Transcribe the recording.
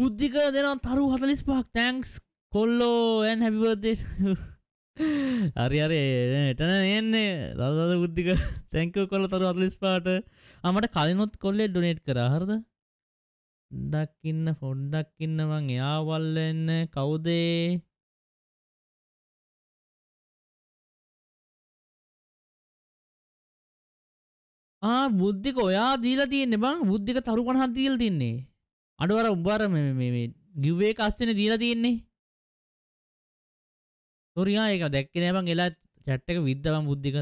බුද්ධික දෙනවා තරු හතලිස් පහක් තැන්ක්ස් කොල්ලෝ ඇන් හැබිවර්දේ හරි අර එටන එන්නේ දදද බුද්ධික තැංක කොල තරු අතලිස් පාට අමට කලිනොත් කොල්ලෙ ඩොනේට් කර හරද ඩක්කින්න පොඩ්ඩක් ඉන්නවන් එයාවල්ල එන්න කවුදේ ආ බුද්ධික ඔයා දීලා තියන්නේ බං බුද්ධික තරු පණහත් දීලා තින්නේ අඩුවර උඹර ගිව්වේ කස්සන දීලා තියෙන්නේ තොරියා ඒක දැක්කනෑබන් එලා චැට්ටක විද්ධම බුද්ධික